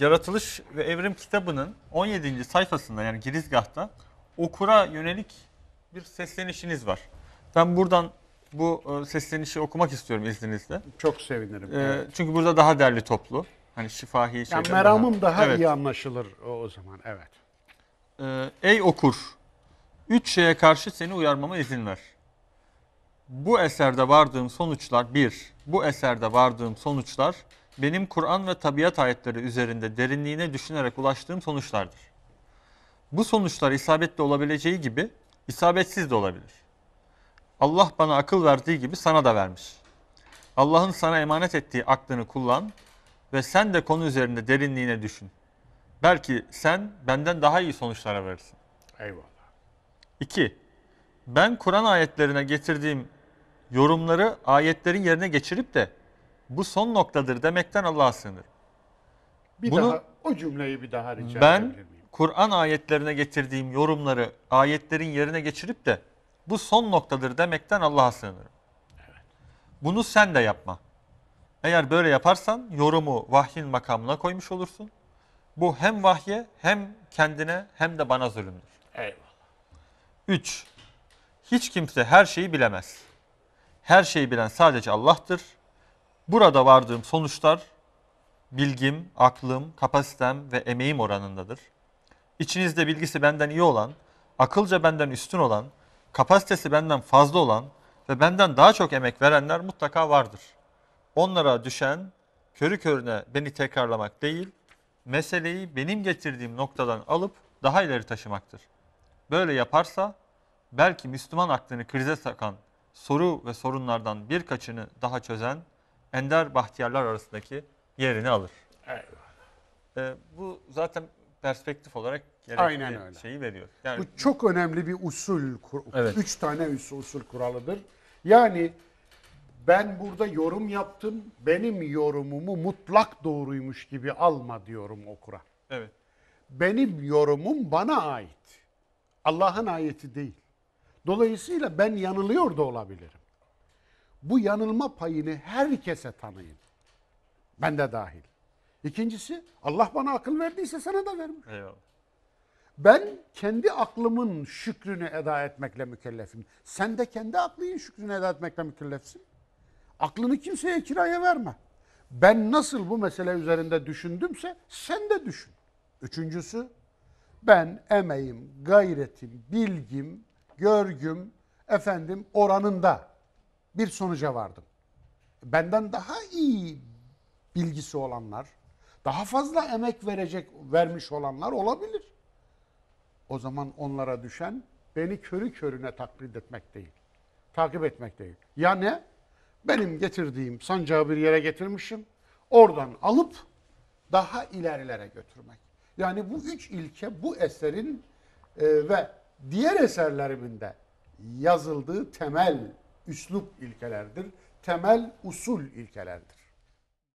Yaratılış ve Evrim kitabının 17. sayfasında yani girizgahta okura yönelik bir seslenişiniz var. Ben buradan bu e, seslenişi okumak istiyorum izninizle. Çok sevinirim. Ee, evet. Çünkü burada daha derli toplu. Hani şifahi şeyler. Yani meramım daha, daha evet. iyi anlaşılır o, o zaman. Evet. Ee, ey okur, üç şeye karşı seni uyarmama izin ver. Bu eserde vardığım sonuçlar bir, bu eserde vardığım sonuçlar benim Kur'an ve tabiat ayetleri üzerinde derinliğine düşünerek ulaştığım sonuçlardır. Bu sonuçlar isabetli olabileceği gibi isabetsiz de olabilir. Allah bana akıl verdiği gibi sana da vermiş. Allah'ın sana emanet ettiği aklını kullan ve sen de konu üzerinde derinliğine düşün. Belki sen benden daha iyi sonuçlara verirsin. Eyvallah. 2. Ben Kur'an ayetlerine getirdiğim yorumları ayetlerin yerine geçirip de bu son noktadır demekten Allah'a sığınırım. Bir Bunu, daha o cümleyi bir daha rica Ben Kur'an ayetlerine getirdiğim yorumları ayetlerin yerine geçirip de bu son noktadır demekten Allah'a sığınırım. Evet. Bunu sen de yapma. Eğer böyle yaparsan yorumu vahyin makamına koymuş olursun. Bu hem vahye hem kendine hem de bana zulümdür. Eyvallah. 3. Hiç kimse her şeyi bilemez. Her şeyi bilen sadece Allah'tır. Burada vardığım sonuçlar bilgim, aklım, kapasitem ve emeğim oranındadır. İçinizde bilgisi benden iyi olan, akılca benden üstün olan, kapasitesi benden fazla olan ve benden daha çok emek verenler mutlaka vardır. Onlara düşen körü körüne beni tekrarlamak değil, meseleyi benim getirdiğim noktadan alıp daha ileri taşımaktır. Böyle yaparsa belki Müslüman aklını krize sakan soru ve sorunlardan birkaçını daha çözen ender bahtiyarlar arasındaki yerini alır. Evet. Ee, bu zaten perspektif olarak gerekli Aynen öyle. şeyi veriyor. Yani bu çok önemli bir usul, evet. üç tane usul, usul kuralıdır. Yani ben burada yorum yaptım, benim yorumumu mutlak doğruymuş gibi alma diyorum okura. Evet. Benim yorumum bana ait. Allah'ın ayeti değil. Dolayısıyla ben yanılıyor da olabilirim bu yanılma payını herkese tanıyın. Ben de dahil. İkincisi Allah bana akıl verdiyse sana da vermiş. Ben kendi aklımın şükrünü eda etmekle mükellefim. Sen de kendi aklının şükrünü eda etmekle mükellefsin. Aklını kimseye kiraya verme. Ben nasıl bu mesele üzerinde düşündümse sen de düşün. Üçüncüsü ben emeğim, gayretim, bilgim, görgüm efendim oranında bir sonuca vardım. Benden daha iyi bilgisi olanlar, daha fazla emek verecek vermiş olanlar olabilir. O zaman onlara düşen beni körü körüne taklit etmek değil. Takip etmek değil. Ya ne? Benim getirdiğim sancağı bir yere getirmişim. Oradan alıp daha ilerilere götürmek. Yani bu üç ilke bu eserin e, ve diğer eserlerimin de yazıldığı temel üslup ilkelerdir. Temel usul ilkelerdir.